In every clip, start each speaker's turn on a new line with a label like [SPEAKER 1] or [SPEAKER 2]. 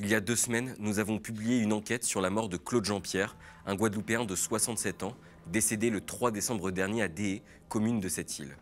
[SPEAKER 1] Il y a deux semaines, nous avons publié une enquête sur la mort de Claude Jean-Pierre, un Guadeloupéen de 67 ans, décédé le 3 décembre dernier à Déhé, commune de cette île.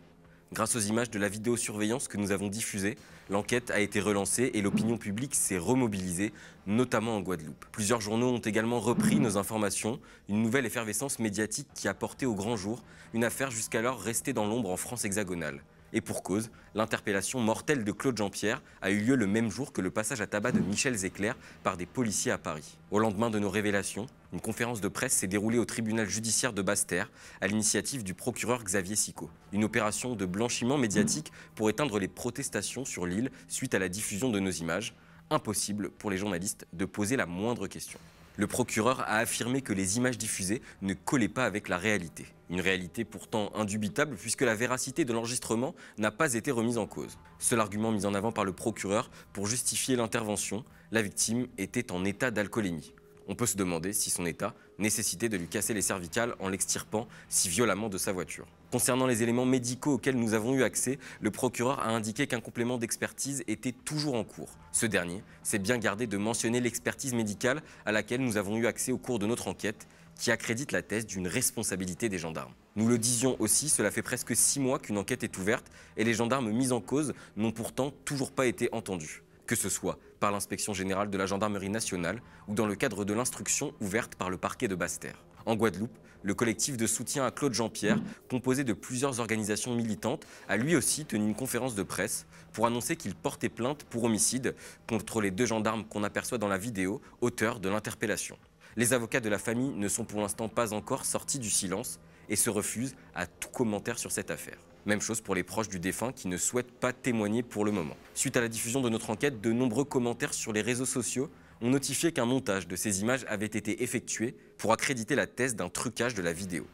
[SPEAKER 1] Grâce aux images de la vidéosurveillance que nous avons diffusée, l'enquête a été relancée et l'opinion publique s'est remobilisée, notamment en Guadeloupe. Plusieurs journaux ont également repris nos informations, une nouvelle effervescence médiatique qui a porté au grand jour une affaire jusqu'alors restée dans l'ombre en France hexagonale. Et pour cause, l'interpellation mortelle de Claude Jean-Pierre a eu lieu le même jour que le passage à tabac de Michel Zéclair par des policiers à Paris. Au lendemain de nos révélations, une conférence de presse s'est déroulée au tribunal judiciaire de Basse-Terre à l'initiative du procureur Xavier Sicot. Une opération de blanchiment médiatique pour éteindre les protestations sur l'île suite à la diffusion de nos images. Impossible pour les journalistes de poser la moindre question le procureur a affirmé que les images diffusées ne collaient pas avec la réalité. Une réalité pourtant indubitable puisque la véracité de l'enregistrement n'a pas été remise en cause. Seul argument mis en avant par le procureur pour justifier l'intervention, la victime était en état d'alcoolémie. On peut se demander si son état nécessitait de lui casser les cervicales en l'extirpant si violemment de sa voiture. Concernant les éléments médicaux auxquels nous avons eu accès, le procureur a indiqué qu'un complément d'expertise était toujours en cours. Ce dernier s'est bien gardé de mentionner l'expertise médicale à laquelle nous avons eu accès au cours de notre enquête, qui accrédite la thèse d'une responsabilité des gendarmes. Nous le disions aussi, cela fait presque six mois qu'une enquête est ouverte et les gendarmes mis en cause n'ont pourtant toujours pas été entendus que ce soit par l'inspection générale de la gendarmerie nationale ou dans le cadre de l'instruction ouverte par le parquet de Basse-Terre. En Guadeloupe, le collectif de soutien à Claude Jean-Pierre, composé de plusieurs organisations militantes, a lui aussi tenu une conférence de presse pour annoncer qu'il portait plainte pour homicide contre les deux gendarmes qu'on aperçoit dans la vidéo, auteurs de l'interpellation. Les avocats de la famille ne sont pour l'instant pas encore sortis du silence et se refusent à tout commentaire sur cette affaire. Même chose pour les proches du défunt qui ne souhaitent pas témoigner pour le moment. Suite à la diffusion de notre enquête, de nombreux commentaires sur les réseaux sociaux ont notifié qu'un montage de ces images avait été effectué pour accréditer la thèse d'un trucage de la vidéo.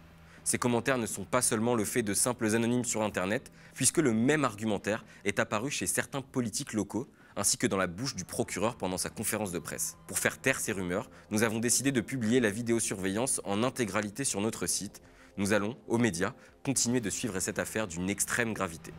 [SPEAKER 1] Ces commentaires ne sont pas seulement le fait de simples anonymes sur Internet, puisque le même argumentaire est apparu chez certains politiques locaux, ainsi que dans la bouche du procureur pendant sa conférence de presse. Pour faire taire ces rumeurs, nous avons décidé de publier la vidéosurveillance en intégralité sur notre site. Nous allons, aux médias, continuer de suivre cette affaire d'une extrême gravité.